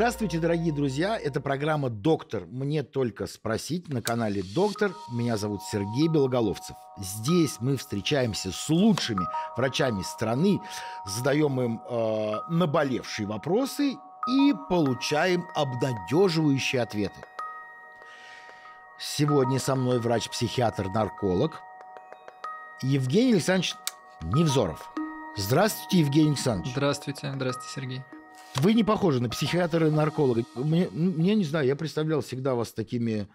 Здравствуйте, дорогие друзья! Это программа «Доктор. Мне только спросить» на канале «Доктор». Меня зовут Сергей Белоголовцев. Здесь мы встречаемся с лучшими врачами страны, задаем им э, наболевшие вопросы и получаем обнадеживающие ответы. Сегодня со мной врач-психиатр-нарколог Евгений Александрович Невзоров. Здравствуйте, Евгений Александрович. Здравствуйте, здравствуйте, Сергей. Вы не похожи на психиатра и нарколога. Мне, мне не знаю, я представлял всегда вас такими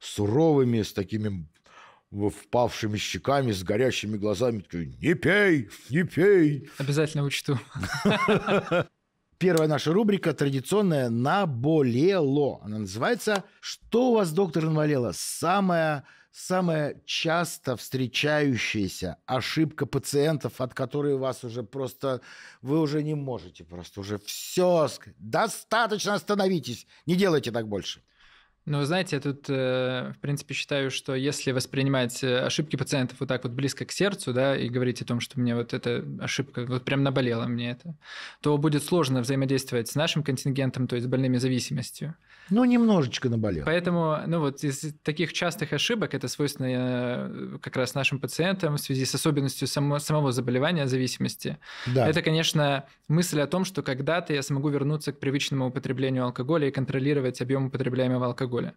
суровыми, с такими впавшими щеками, с горящими глазами. Такой, не пей, не пей. Обязательно учту. Первая наша рубрика традиционная «Наболело». Она называется «Что у вас, доктор, наболело?» Самая самая часто встречающаяся ошибка пациентов, от которой вас уже просто, вы уже не можете, просто уже все, достаточно остановитесь, не делайте так больше. Ну, вы знаете, я тут, э, в принципе, считаю, что если воспринимать э, ошибки пациентов вот так вот близко к сердцу, да, и говорить о том, что мне вот эта ошибка, вот прям наболела мне это, то будет сложно взаимодействовать с нашим контингентом, то есть с больными зависимостью. Ну, немножечко наболело. Поэтому, ну вот, из таких частых ошибок, это свойственно э, как раз нашим пациентам в связи с особенностью само, самого заболевания зависимости, да. это, конечно, мысль о том, что когда-то я смогу вернуться к привычному употреблению алкоголя и контролировать объем употребляемого алкоголя алкоголя.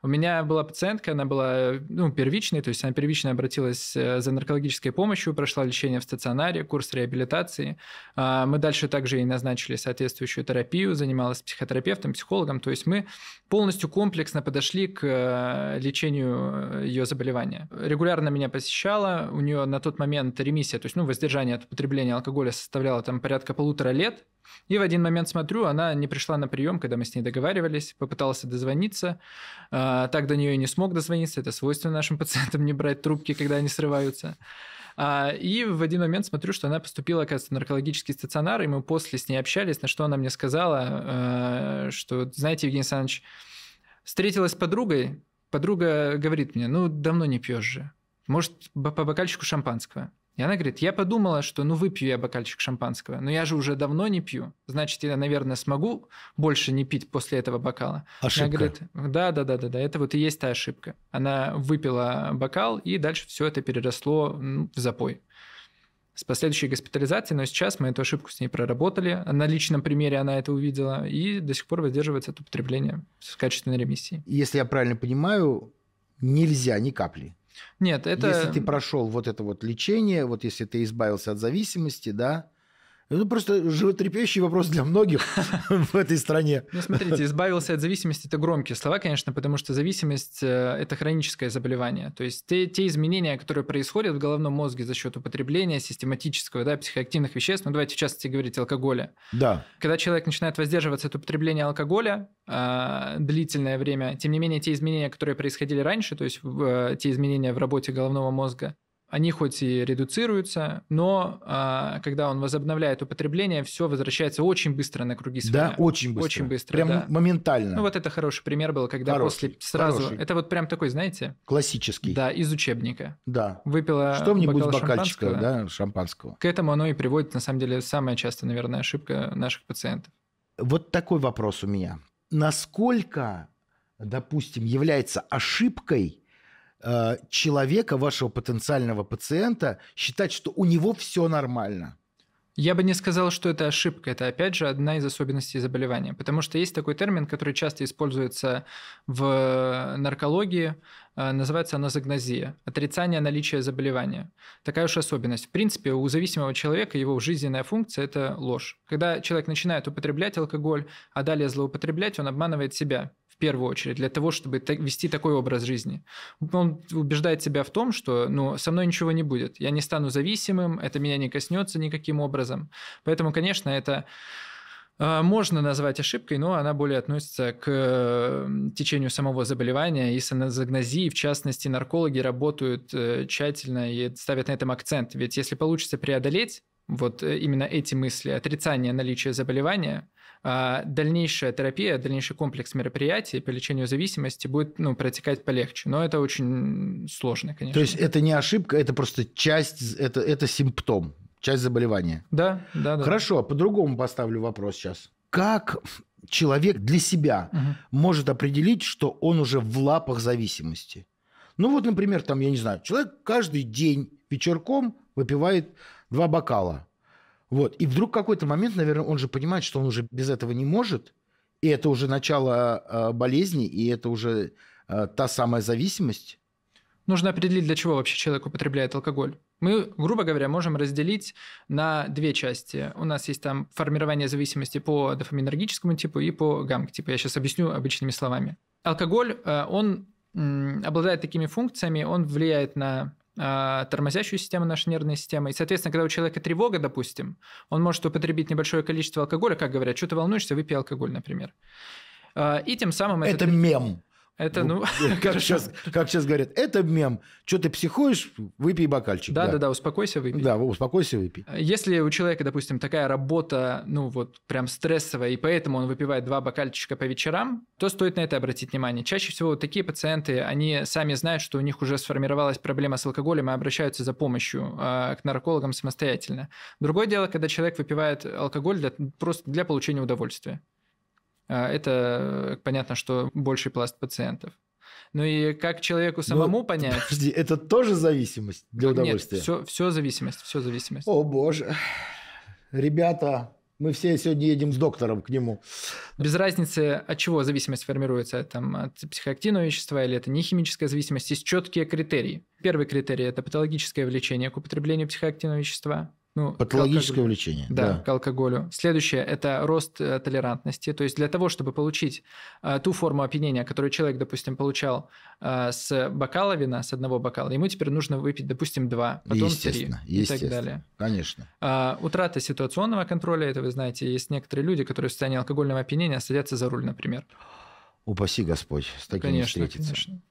У меня была пациентка, она была ну, первичной, то есть она первично обратилась э, за наркологической помощью, прошла лечение в стационаре, курс реабилитации. А, мы дальше также ей назначили соответствующую терапию, занималась психотерапевтом, психологом. То есть мы полностью комплексно подошли к э, лечению э, ее заболевания. Регулярно меня посещала, у нее на тот момент ремиссия, то есть ну, воздержание от употребления алкоголя составляло там порядка полутора лет, и в один момент смотрю, она не пришла на прием, когда мы с ней договаривались, попытался дозвониться, а, так до нее и не смог дозвониться, это свойственно нашим пациентам не брать трубки, когда они срываются. А, и в один момент смотрю, что она поступила, оказывается, в наркологический стационар, и мы после с ней общались, на что она мне сказала, э, что, знаете, Евгений Александрович, встретилась с подругой, подруга говорит мне, ну, давно не пьешь же, может, по бокальчику шампанского? И она говорит, я подумала, что ну выпью я бокальчик шампанского, но я же уже давно не пью, значит, я, наверное, смогу больше не пить после этого бокала. Ошибка. Она говорит, да, да, да, да, да, это вот и есть та ошибка. Она выпила бокал, и дальше все это переросло в запой с последующей госпитализацией, но сейчас мы эту ошибку с ней проработали. На личном примере она это увидела и до сих пор воздерживается от употребления с качественной ремиссии. Если я правильно понимаю, нельзя ни капли нет, это... Если ты прошел вот это вот лечение, вот если ты избавился от зависимости, да, это просто животрепещущий вопрос для многих в этой стране. Ну, смотрите, избавился от зависимости – это громкие слова, конечно, потому что зависимость э, – это хроническое заболевание. То есть те, те изменения, которые происходят в головном мозге за счет употребления систематического да, психоактивных веществ, ну давайте в частности говорить алкоголя. Да. Когда человек начинает воздерживаться от употребления алкоголя э, длительное время, тем не менее те изменения, которые происходили раньше, то есть э, те изменения в работе головного мозга, они хоть и редуцируются, но а, когда он возобновляет употребление, все возвращается очень быстро на круги своя. Да, очень быстро. Очень быстро. Прям да. моментально. Ну вот это хороший пример был, когда хороший, после сразу. Хороший. Это вот прям такой, знаете? Классический. Да, из учебника. Да. Выпила. Что-нибудь бокал бокальчика, да, шампанского. К этому оно и приводит, на самом деле, самая частая, наверное, ошибка наших пациентов. Вот такой вопрос у меня. Насколько, допустим, является ошибкой Э, человека, вашего потенциального пациента, считать, что у него все нормально. Я бы не сказал, что это ошибка. Это, опять же, одна из особенностей заболевания. Потому что есть такой термин, который часто используется в наркологии. Э, называется она Отрицание наличия заболевания. Такая уж особенность. В принципе, у зависимого человека его жизненная функция – это ложь. Когда человек начинает употреблять алкоголь, а далее злоупотреблять, он обманывает себя первую очередь, для того, чтобы вести такой образ жизни. Он убеждает себя в том, что ну, со мной ничего не будет, я не стану зависимым, это меня не коснется никаким образом. Поэтому, конечно, это э, можно назвать ошибкой, но она более относится к э, течению самого заболевания и с аназогнозией, в частности, наркологи работают э, тщательно и ставят на этом акцент. Ведь если получится преодолеть вот именно эти мысли, отрицание наличия заболевания, а, дальнейшая терапия, дальнейший комплекс мероприятий по лечению зависимости будет ну, протекать полегче. Но это очень сложно, конечно. То есть это не ошибка, это просто часть, это, это симптом, часть заболевания. Да, да, да. Хорошо, а по-другому поставлю вопрос сейчас. Как человек для себя угу. может определить, что он уже в лапах зависимости? Ну вот, например, там, я не знаю, человек каждый день вечерком выпивает два бокала. Вот. И вдруг какой-то момент, наверное, он же понимает, что он уже без этого не может, и это уже начало э, болезни, и это уже э, та самая зависимость. Нужно определить, для чего вообще человек употребляет алкоголь. Мы, грубо говоря, можем разделить на две части. У нас есть там формирование зависимости по дофаминергическому типу и по гамк-типу. Я сейчас объясню обычными словами. Алкоголь, а, он обладает такими функциями, он влияет на а, тормозящую систему нашей нервной системы. И, соответственно, когда у человека тревога, допустим, он может употребить небольшое количество алкоголя, как говорят, что ты волнуешься, выпей алкоголь, например. А, и тем самым... Это этот... мем. Это, ну, ну как, сейчас, как сейчас говорят, это мем. Что ты психуешь, выпей бокальчик. Да, да, да, успокойся, выпей. Да, успокойся, выпей. Э, если у человека, допустим, такая работа, ну вот прям стрессовая, и поэтому он выпивает два бокальчика по вечерам, то стоит на это обратить внимание. Чаще всего такие пациенты, они сами знают, что у них уже сформировалась проблема с алкоголем и обращаются за помощью э, к наркологам самостоятельно. Другое дело, когда человек выпивает алкоголь для, просто для получения удовольствия. А, это э, понятно, что больший пласт пациентов. Ну и как человеку ну, самому ну, понять? Подожди, это тоже зависимость для удовольствия? Нет, все, все зависимость, все зависимость. О боже, ребята, мы все сегодня едем с доктором к нему. Без разницы, от чего зависимость формируется, там, от психоактивного вещества или это не химическая зависимость, есть четкие критерии. Первый критерий – это патологическое влечение к употреблению психоактивного вещества ну, Патологическое увлечение. Да, да, к алкоголю. Следующее – это рост э, толерантности. То есть для того, чтобы получить э, ту форму опьянения, которую человек, допустим, получал э, с бокала вина, с одного бокала, ему теперь нужно выпить, допустим, два, потом естественно, три естественно, и так далее. Конечно. Э, утрата ситуационного контроля – это, вы знаете, есть некоторые люди, которые в состоянии алкогольного опьянения садятся за руль, например. Упаси Господь, с таким конечно, встретиться. Конечно.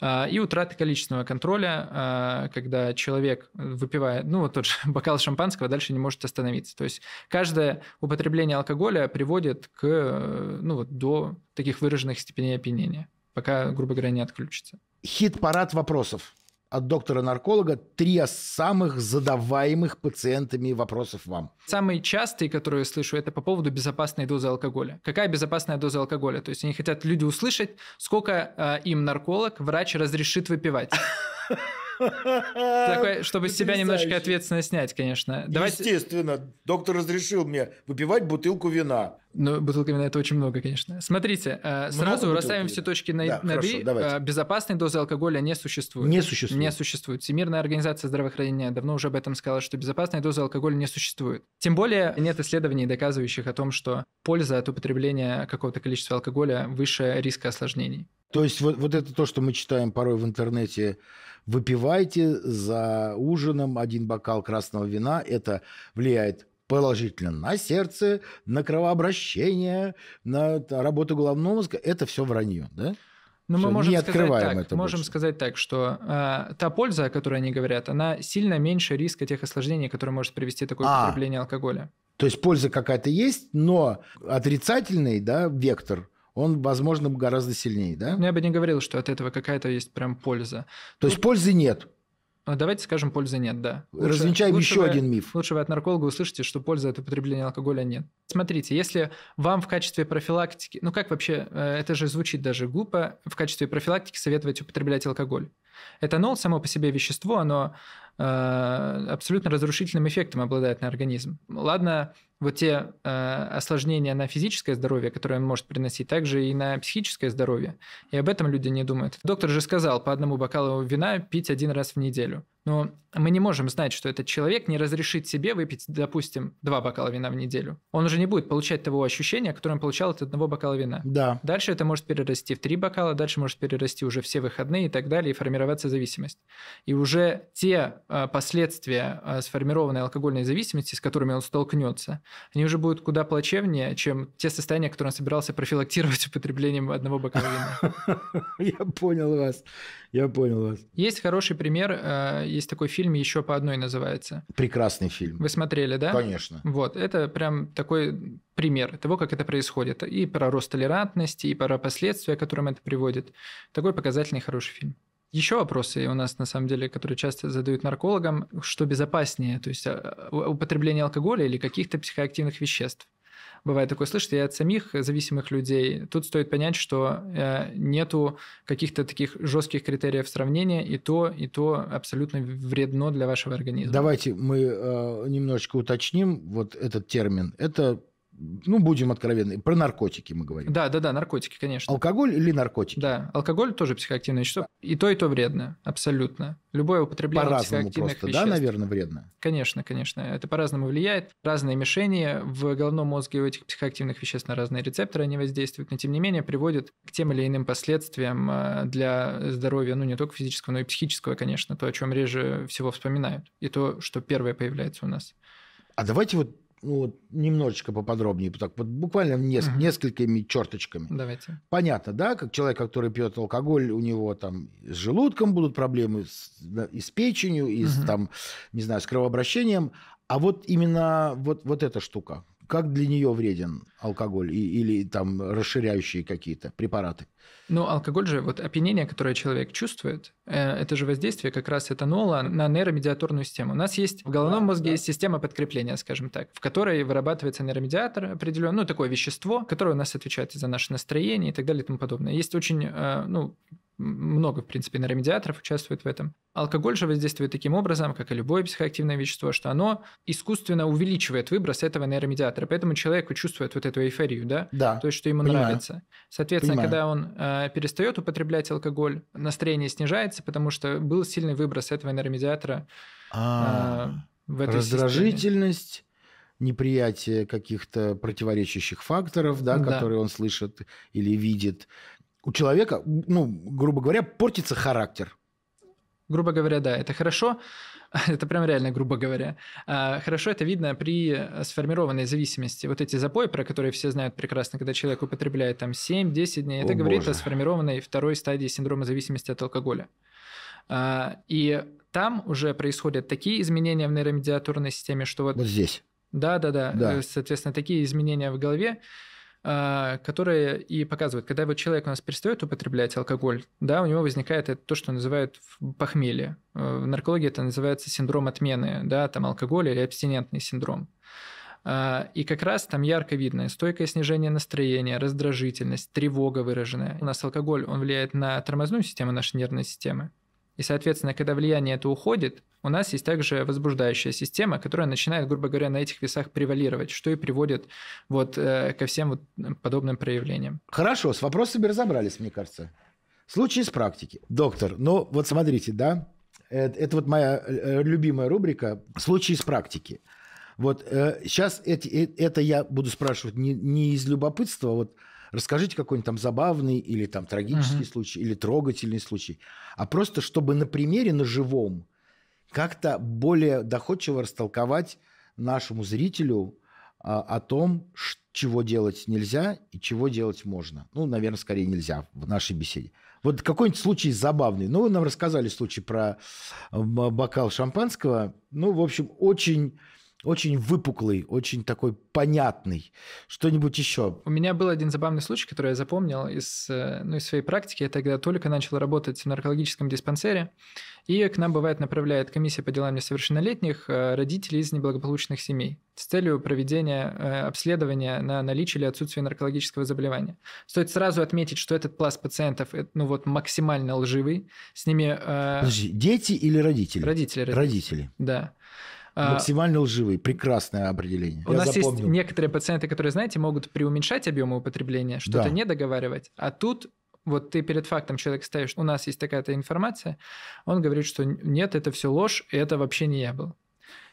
А, и утрата количественного контроля, а, когда человек выпивает, ну, вот тот же бокал шампанского, дальше не может остановиться. То есть каждое употребление алкоголя приводит к, э, ну, вот до таких выраженных степеней опьянения, пока, грубо говоря, не отключится. Хит-парад вопросов от доктора-нарколога три самых задаваемых пациентами вопросов вам? Самые частые, которые я слышу, это по поводу безопасной дозы алкоголя. Какая безопасная доза алкоголя? То есть они хотят люди услышать, сколько э, им нарколог, врач разрешит выпивать. Такое, чтобы с себя немножечко ответственно снять, конечно. Давайте... Естественно, доктор разрешил мне выпивать бутылку вина. Ну, бутылка вина это очень много, конечно. Смотрите, э, сразу много расставим все точки на, да, на хорошо, давайте. Э, безопасной дозы алкоголя не существует. Не существует. Не существует. Всемирная организация здравоохранения давно уже об этом сказала, что безопасной дозы алкоголя не существует. Тем более нет исследований, доказывающих о том, что польза от употребления какого-то количества алкоголя выше риска осложнений. То есть вот, вот это то, что мы читаем порой в интернете, выпивайте за ужином один бокал красного вина, это влияет положительно на сердце, на кровообращение, на работу головного мозга. Это все вранье, да? Но ну, мы можем не открываем так, это можем больше. сказать так, что э, та польза, о которой они говорят, она сильно меньше риска тех осложнений, которые может привести такое а, употребление алкоголя. То есть польза какая-то есть, но отрицательный да, вектор – он, возможно, гораздо сильнее, да? Но ну, я бы не говорил, что от этого какая-то есть прям польза. То Тут... есть ну, пользы нет. А давайте скажем, пользы нет, да. Лучше, Развенчаем лучше еще вы, один миф. Лучше вы от нарколога услышите, что пользы от употребления алкоголя нет. Смотрите, если вам в качестве профилактики, ну как вообще, э, это же звучит даже глупо, в качестве профилактики советовать употреблять алкоголь. Этанол ну, само по себе вещество, оно Э, абсолютно разрушительным эффектом обладает на организм. Ладно, вот те э, осложнения на физическое здоровье, которые он может приносить, также и на психическое здоровье. И об этом люди не думают. Доктор же сказал по одному бокалу вина пить один раз в неделю. Но мы не можем знать, что этот человек не разрешит себе выпить, допустим, два бокала вина в неделю. Он уже не будет получать того ощущения, которое он получал от одного бокала вина. Да. Дальше это может перерасти в три бокала, дальше может перерасти уже все выходные и так далее, и формироваться зависимость. И уже те а, последствия а, сформированной алкогольной зависимости, с которыми он столкнется, они уже будут куда плачевнее, чем те состояния, которые он собирался профилактировать употреблением одного бокала вина. Я понял вас. Я понял вас. Есть хороший пример, э, есть такой фильм «Еще по одной» называется. Прекрасный фильм. Вы смотрели, да? Конечно. Вот, это прям такой пример того, как это происходит. И про рост толерантности, и про последствия, к которым это приводит. Такой показательный хороший фильм. Еще вопросы у нас, на самом деле, которые часто задают наркологам, что безопаснее, то есть а, употребление алкоголя или каких-то психоактивных веществ бывает такое слышать, и от самих зависимых людей. Тут стоит понять, что э, нету каких-то таких жестких критериев сравнения, и то, и то абсолютно вредно для вашего организма. Давайте мы э, немножечко уточним вот этот термин. Это ну, будем откровенны, про наркотики мы говорим. Да, да, да, наркотики, конечно. Алкоголь или наркотики? Да, алкоголь тоже психоактивное вещество. И то, и то вредно, абсолютно. Любое употребление по-разному психоактивных просто, веществ. да, наверное, вредно? Конечно, конечно. Это по-разному влияет. Разные мишени в головном мозге у этих психоактивных веществ на разные рецепторы они воздействуют, но тем не менее приводит к тем или иным последствиям э, для здоровья, ну, не только физического, но и психического, конечно, то, о чем реже всего вспоминают, и то, что первое появляется у нас. А давайте вот ну, вот немножечко поподробнее, так, вот буквально нес- угу. несколькими черточками. Давайте. Понятно, да, как человек, который пьет алкоголь, у него там с желудком будут проблемы, с, да, и с печенью, и угу. с, там, не знаю, с кровообращением. А вот именно вот, вот эта штука, как для нее вреден алкоголь и, или там расширяющие какие-то препараты? Ну, алкоголь же, вот опьянение, которое человек чувствует, э, это же воздействие как раз этанола на нейромедиаторную систему. У нас есть в головном мозге да. есть система подкрепления, скажем так, в которой вырабатывается нейромедиатор определенный, ну, такое вещество, которое у нас отвечает за наше настроение и так далее и тому подобное. Есть очень, э, ну, много, в принципе, нейромедиаторов участвует в этом. Алкоголь же воздействует таким образом, как и любое психоактивное вещество, что оно искусственно увеличивает выброс этого нейромедиатора, поэтому человеку чувствует вот эту эйфорию, да? Да. То есть, что ему Понимаю. нравится. Соответственно, Понимаю. когда он э, перестает употреблять алкоголь, настроение снижается, потому что был сильный выброс этого нейромедиатора а, э, в этой Раздражительность, системе неприятие каких-то противоречащих факторов, да, да, которые он слышит или видит, у человека, ну, грубо говоря, портится характер. Грубо говоря, да, это хорошо. Это прям реально, грубо говоря. А, хорошо это видно при сформированной зависимости. Вот эти запои, про которые все знают прекрасно, когда человек употребляет там 7-10 дней, это о, говорит боже. о сформированной второй стадии синдрома зависимости от алкоголя. А, и там уже происходят такие изменения в нейромедиаторной системе, что вот... Вот здесь. да, да. да. Соответственно, такие изменения в голове, а, которая и показывает, когда вот человек у нас перестает употреблять алкоголь, да, у него возникает это то, что называют похмелье. Э, в наркологии это называется синдром отмены, да, там алкоголь или абстинентный синдром. А, и как раз там ярко видно стойкое снижение настроения, раздражительность, тревога выраженная. У нас алкоголь, он влияет на тормозную систему нашей нервной системы. И, соответственно, когда влияние это уходит, у нас есть также возбуждающая система, которая начинает, грубо говоря, на этих весах превалировать, что и приводит вот э, ко всем вот подобным проявлениям. Хорошо, с вопросами разобрались, мне кажется. Случай из практики. Доктор, ну вот смотрите, да, это, это вот моя э, э, любимая рубрика «Случай из практики». Вот э, сейчас эти, э, это я буду спрашивать не, не из любопытства, а вот Расскажите какой-нибудь там забавный или там трагический угу. случай, или трогательный случай. А просто чтобы на примере, на живом, как-то более доходчиво растолковать нашему зрителю а, о том, чего делать нельзя и чего делать можно. Ну, наверное, скорее нельзя в нашей беседе. Вот какой-нибудь случай забавный. Ну, вы нам рассказали случай про бокал шампанского. Ну, в общем, очень очень выпуклый, очень такой понятный. Что-нибудь еще? У меня был один забавный случай, который я запомнил из, э, ну, из своей практики. Я тогда только начал работать в наркологическом диспансере, и к нам бывает направляет комиссия по делам несовершеннолетних э, родителей из неблагополучных семей с целью проведения э, обследования на наличие или отсутствие наркологического заболевания. Стоит сразу отметить, что этот пласт пациентов ну вот максимально лживый. С ними... Подожди, дети или родители? Родители. Родители. родители. Да. А, Максимально лживый Прекрасное определение. У Я нас запомнил. есть некоторые пациенты, которые, знаете, могут преуменьшать объемы употребления, что-то да. не договаривать. А тут вот ты перед фактом человек ставишь, у нас есть такая-то информация, он говорит, что нет, это все ложь, это вообще не я был.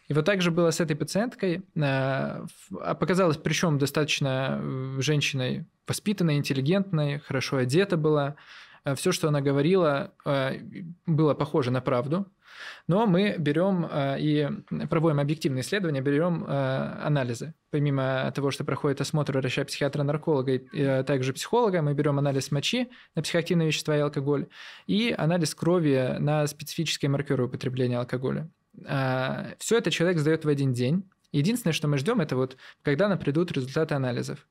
И вот так же было с этой пациенткой. А, а показалось, причем достаточно э, женщиной воспитанной, интеллигентной, хорошо одета была, Э, все, что она говорила, э, было похоже на правду. Но мы берем э, и проводим объективные исследования, берем анализы. Помимо того, что проходит осмотр врача, психиатра, нарколога и также психолога, мы берем анализ мочи на психоактивные вещества и алкоголь и анализ крови на специфические маркеры употребления алкоголя. Все это человек сдает в один день. Единственное, что мы ждем, это вот когда нам придут результаты анализов.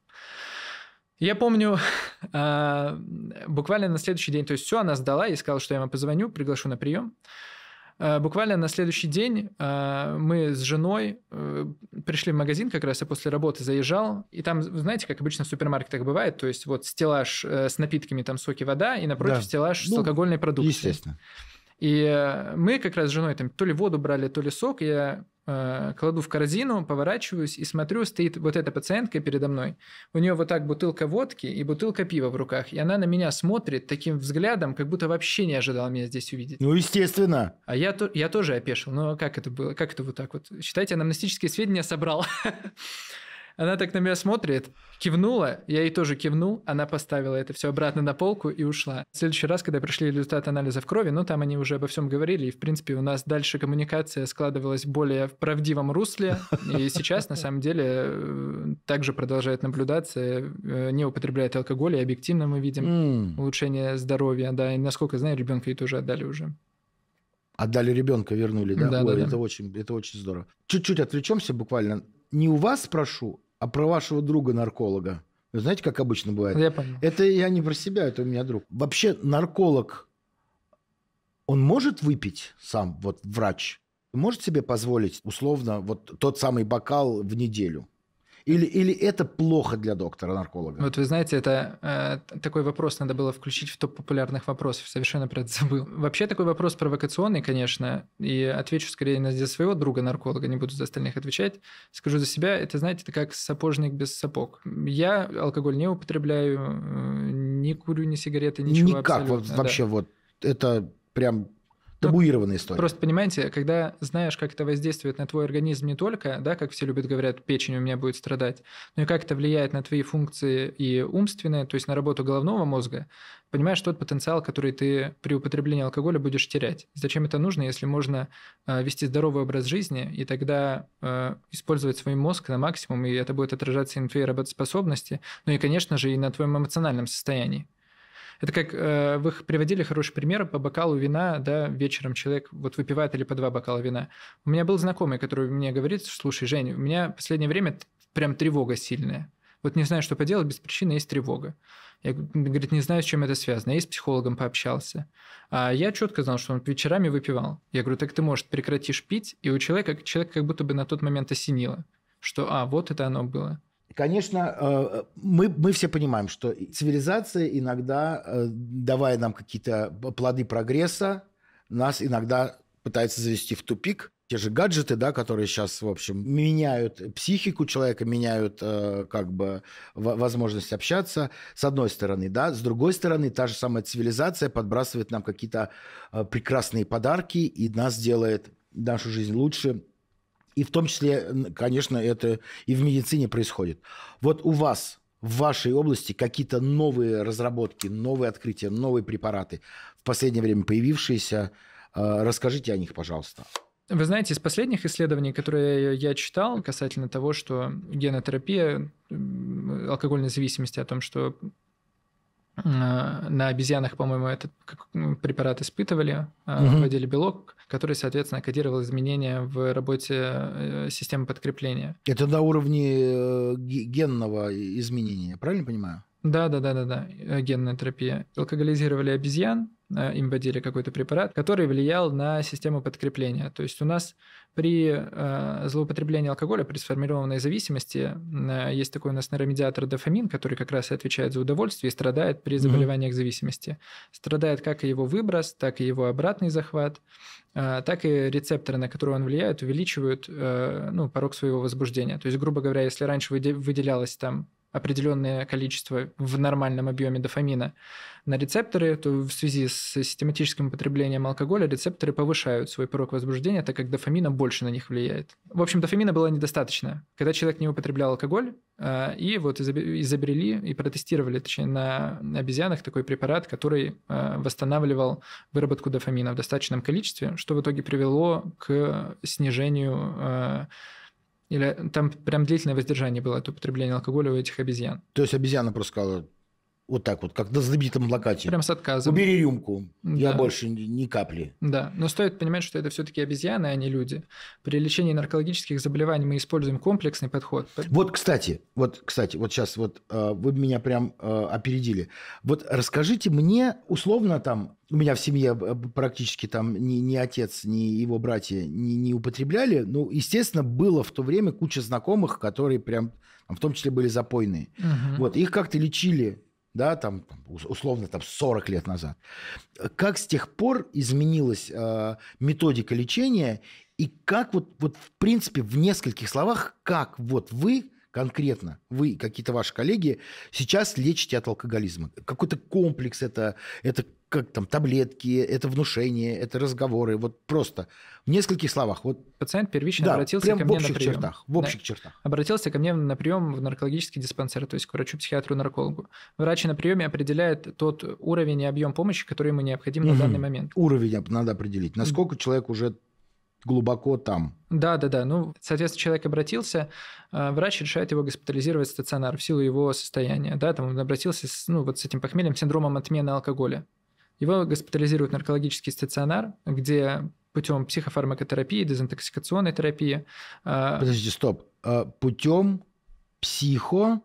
Я помню, а, буквально на следующий день, то есть все, она сдала, я сказал, что я вам позвоню, приглашу на прием. А, буквально на следующий день а, мы с женой э, пришли в магазин, как раз я после работы заезжал, и там, знаете, как обычно в супермаркетах бывает, то есть вот стеллаж э, с напитками, там соки, вода, и напротив да. стеллаж ну, с алкогольной продукцией. Естественно. И э, мы как раз с женой там то ли воду брали, то ли сок. и Я Э, кладу в корзину, поворачиваюсь и смотрю, стоит вот эта пациентка передо мной. У нее вот так бутылка водки и бутылка пива в руках. И она на меня смотрит таким взглядом, как будто вообще не ожидала меня здесь увидеть. Ну, естественно. А я, то, я тоже опешил. Но ну, а как это было? Как это вот так вот? Считайте, анамнестические сведения собрал. Она так на меня смотрит, кивнула, я ей тоже кивнул, она поставила это все обратно на полку и ушла. В следующий раз, когда пришли результаты анализа в крови, ну там они уже обо всем говорили, и в принципе у нас дальше коммуникация складывалась более в правдивом русле, и сейчас на самом деле э, также продолжает наблюдаться, э, не употребляет алкоголь, и объективно мы видим mm. улучшение здоровья, да, и насколько знаю, ребенка ей тоже отдали уже. Отдали ребенка, вернули, да? да, Ой, да это, Очень, это очень здорово. Чуть-чуть отвлечемся буквально. Не у вас спрошу, а про вашего друга-нарколога. знаете, как обычно бывает? Я понял. Это я не про себя, это у меня друг. Вообще нарколог, он может выпить сам, вот врач? Может себе позволить условно вот тот самый бокал в неделю? Или, или это плохо для доктора-нарколога? Вот вы знаете, это э, такой вопрос надо было включить в топ популярных вопросов. Совершенно про это забыл. Вообще такой вопрос провокационный, конечно. И отвечу скорее на здесь своего друга-нарколога, не буду за остальных отвечать. Скажу за себя, это, знаете, это как сапожник без сапог. Я алкоголь не употребляю, э, не курю, ни сигареты, ничего Никак, абсолютно. Вот, вообще да. вот это прям ну, табуированная история. Просто понимаете, когда знаешь, как это воздействует на твой организм не только, да, как все любят говорят, печень у меня будет страдать, но и как это влияет на твои функции и умственные, то есть на работу головного мозга, понимаешь тот потенциал, который ты при употреблении алкоголя будешь терять. Зачем это нужно, если можно э, вести здоровый образ жизни и тогда э, использовать свой мозг на максимум, и это будет отражаться и на твоей работоспособности, ну и, конечно же, и на твоем эмоциональном состоянии. Это как э, вы приводили хороший пример по бокалу вина, да, вечером человек вот выпивает или по два бокала вина. У меня был знакомый, который мне говорит, слушай, Жень, у меня в последнее время прям тревога сильная. Вот не знаю, что поделать, без причины есть тревога. Я, говорит, не знаю, с чем это связано. Я с психологом пообщался. А я четко знал, что он вечерами выпивал. Я говорю, так ты, может, прекратишь пить? И у человека, человек как будто бы на тот момент осенило, что, а, вот это оно было. Конечно, э, мы, мы все понимаем, что цивилизация иногда, э, давая нам какие-то плоды прогресса, нас иногда пытается завести в тупик. Те же гаджеты, да, которые сейчас, в общем, меняют психику человека, меняют э, как бы возможность общаться, с одной стороны, да. С другой стороны, та же самая цивилизация подбрасывает нам какие-то э, прекрасные подарки и нас делает нашу жизнь лучше, и в том числе, конечно, это и в медицине происходит. Вот у вас в вашей области какие-то новые разработки, новые открытия, новые препараты, в последнее время появившиеся. А, расскажите о них, пожалуйста. Вы знаете, из последних исследований, которые я читал касательно того, что генотерапия алкогольной зависимости, о том, что Э, на обезьянах, по-моему, этот препарат испытывали, угу. вводили белок, который, соответственно, кодировал изменения в работе э, системы подкрепления. Это на уровне генного изменения, правильно понимаю? Да, да, да, да, да, генная терапия. Алкоголизировали обезьян, им вводили какой-то препарат, который влиял на систему подкрепления. То есть у нас при э, злоупотреблении алкоголя, при сформированной зависимости, э, есть такой у нас нейромедиатор дофамин, который как раз и отвечает за удовольствие и страдает при заболеваниях зависимости. Страдает как и его выброс, так и его обратный захват, э, так и рецепторы, на которые он влияет, увеличивают ну, порог своего возбуждения. То есть, грубо говоря, если раньше выделялось там определенное количество в нормальном объеме дофамина на рецепторы, то в связи с систематическим употреблением алкоголя рецепторы повышают свой порог возбуждения, так как дофамина больше на них влияет. В общем, дофамина было недостаточно. Когда человек не употреблял алкоголь, э, и вот изобрели и протестировали, точнее, на обезьянах такой препарат, который э, восстанавливал выработку дофамина в достаточном количестве, что в итоге привело к снижению э, или там прям длительное воздержание было от употребления алкоголя у этих обезьян. То есть обезьяна просто сказала, вот так вот, как на знаменитом плакате. Прям с отказом. Убери рюмку, да. я больше ни капли. Да, но стоит понимать, что это все таки обезьяны, а не люди. При лечении наркологических заболеваний мы используем комплексный подход. Вот, кстати, вот, кстати, вот сейчас вот э, вы меня прям э, опередили. Вот расскажите мне, условно там, у меня в семье э, практически там ни, ни отец, ни его братья не, не употребляли. Ну, естественно, было в то время куча знакомых, которые прям, в том числе были запойные. Угу. Вот, их как-то лечили да, там условно там 40 лет назад. Как с тех пор изменилась э, методика лечения и как вот, вот в принципе в нескольких словах, как вот вы конкретно, вы какие-то ваши коллеги сейчас лечите от алкоголизма? Какой-то комплекс это, это как там таблетки, это внушение, это разговоры, вот просто в нескольких словах. Вот пациент первично да, обратился ко мне в общих на прием. чертах, в общих да, чертах. Обратился ко мне на прием в наркологический диспансер, то есть к врачу-психиатру-наркологу. Врач на приеме определяет тот уровень и объем помощи, который ему необходим угу. на данный момент. Уровень надо определить, насколько человек уже глубоко там. Да, да, да. Ну, соответственно, человек обратился, э, врач решает его госпитализировать в стационар в силу его состояния. Да, там он обратился с, ну, вот с этим похмельем, синдромом отмены алкоголя. Его госпитализируют в наркологический стационар, где путем психофармакотерапии, дезинтоксикационной терапии. А, Подожди, стоп. А, путем психо...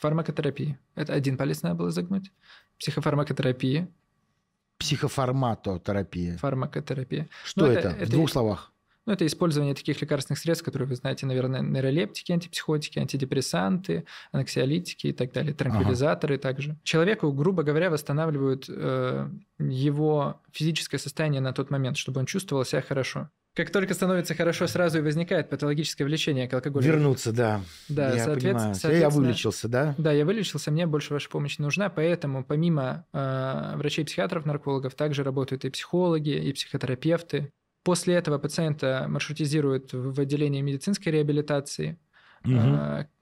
Фармакотерапии. Это один палец надо было загнуть. Психофармакотерапии. Психофарматотерапия. Фармакотерапия. Что ну, это, это? В двух это... словах. Ну, это использование таких лекарственных средств, которые вы знаете, наверное, нейролептики, антипсихотики, антидепрессанты, анаксиолитики и так далее, транквилизаторы ага. также. Человеку, грубо говоря, восстанавливают э, его физическое состояние на тот момент, чтобы он чувствовал себя хорошо. Как только становится хорошо, сразу и возникает патологическое влечение к алкоголю. Вернуться, да. Да, я соответ... соответственно. Я вылечился, да? Да, я вылечился, мне больше ваша помощь не нужна, поэтому помимо э, врачей-психиатров, наркологов, также работают и психологи, и психотерапевты, После этого пациента маршрутизируют в отделение медицинской реабилитации, угу.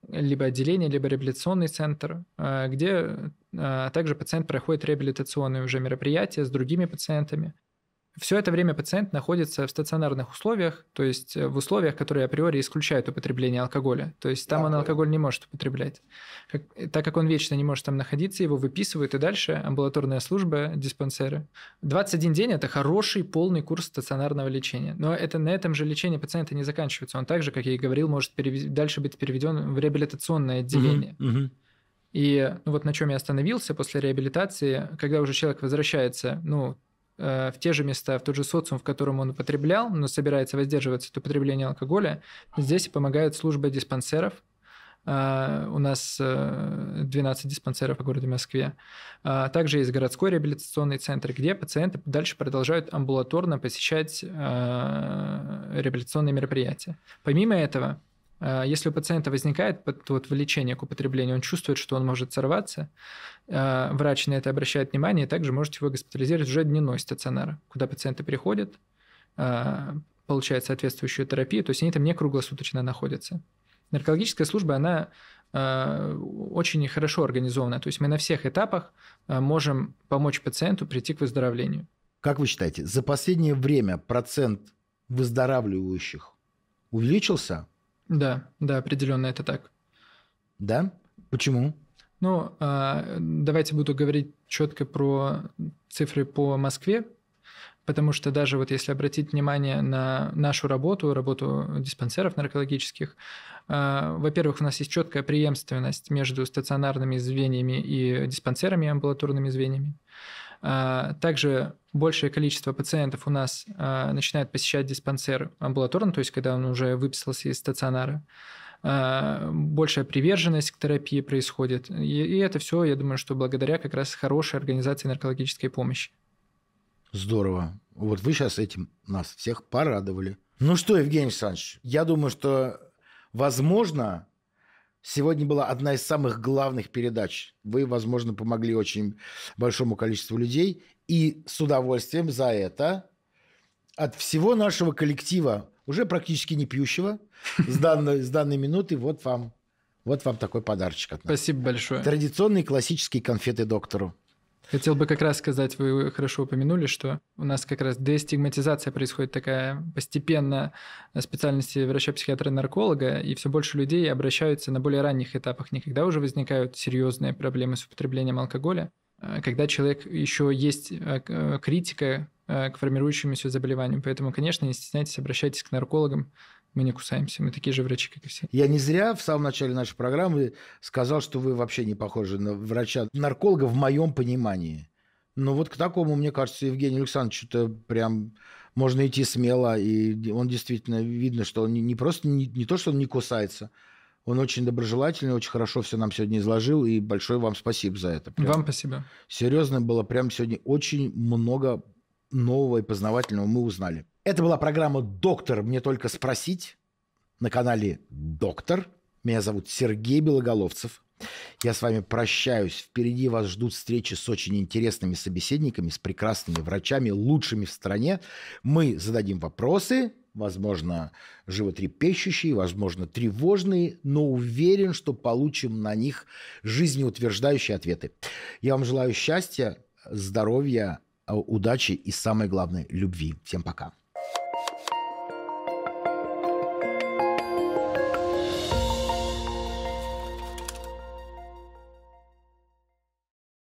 либо отделение, либо реабилитационный центр, э, где э, а также пациент проходит реабилитационные уже мероприятия с другими пациентами. Все это время пациент находится в стационарных условиях, то есть э, в условиях, которые априори исключают употребление алкоголя. То есть там да, он алкоголь не может употреблять. Как, э, так как он вечно не может там находиться, его выписывают, и дальше амбулаторная служба, диспансеры. 21 день – это хороший полный курс стационарного лечения. Но это, на этом же лечение пациента не заканчивается. Он также, как я и говорил, может перевез... дальше быть переведен в реабилитационное отделение. Угу, угу. И ну, вот на чем я остановился после реабилитации, когда уже человек возвращается, ну, Э, в те же места, в тот же социум, в котором он употреблял, но собирается воздерживаться от употребления алкоголя, здесь помогает служба диспансеров. Э, у нас 12 э, диспансеров в городе Москве. Также есть городской реабилитационный центр, где пациенты дальше продолжают амбулаторно посещать реабилитационные мероприятия. Помимо этого, Э, если у пациента возникает вот влечение к употреблению, он чувствует, что он может сорваться, э, врач на это обращает внимание, и также можете его госпитализировать уже дневной стационар, куда пациенты приходят, э, получают соответствующую терапию, то есть они там не круглосуточно находятся. Наркологическая служба, она очень хорошо организована, то есть мы на всех этапах можем помочь пациенту прийти к выздоровлению. Как вы считаете, за последнее время процент выздоравливающих увеличился – да, да, определенно это так. Да? Почему? Ну, а, давайте буду говорить четко про цифры по Москве, потому что даже вот если обратить внимание на нашу работу, работу диспансеров наркологических, а, во-первых, у нас есть четкая преемственность между стационарными звеньями и диспансерами, амбулаторными звеньями. А, также большее количество пациентов у нас а, начинает посещать диспансер амбулаторно, то есть когда он уже выписался из стационара. А, большая приверженность к терапии происходит. И это все, я думаю, что благодаря как раз хорошей организации наркологической помощи. Здорово. Вот вы сейчас этим нас всех порадовали. Ну что, Евгений Александрович, я думаю, что, возможно, Сегодня была одна из самых главных передач. Вы, возможно, помогли очень большому количеству людей. И с удовольствием за это от всего нашего коллектива, уже практически не пьющего, с данной, с данной минуты вот вам, вот вам такой подарочек от нас. Спасибо большое. Традиционные классические конфеты доктору. Хотел бы как раз сказать, вы хорошо упомянули, что у нас как раз дестигматизация происходит такая постепенно э, специальности врача-психиатра-нарколога, и все больше людей обращаются на более ранних этапах, никогда уже возникают серьезные проблемы с употреблением алкоголя, а когда человек еще есть э, э, критика к формирующемуся заболеванию. Поэтому, конечно, не стесняйтесь, обращайтесь к наркологам, мы не кусаемся, мы такие же врачи, как и все. Я не зря в самом начале нашей программы сказал, что вы вообще не похожи на врача-нарколога в моем понимании. Но ну, вот к такому, мне кажется, Евгений Александровичу это прям можно идти смело, и он действительно видно, что он не просто не, не то, что он не кусается, он очень доброжелательный, очень хорошо все нам сегодня изложил, и большое вам спасибо за это. Прям. Вам спасибо. Серьезно было, прям сегодня очень много нового и познавательного мы узнали. Это была программа «Доктор. Мне только спросить» на канале «Доктор». Меня зовут Сергей Белоголовцев. Я с вами прощаюсь. Впереди вас ждут встречи с очень интересными собеседниками, с прекрасными врачами, лучшими в стране. Мы зададим вопросы, возможно, животрепещущие, возможно, тревожные, но уверен, что получим на них жизнеутверждающие ответы. Я вам желаю счастья, здоровья, удачи и, самое главное, любви. Всем пока.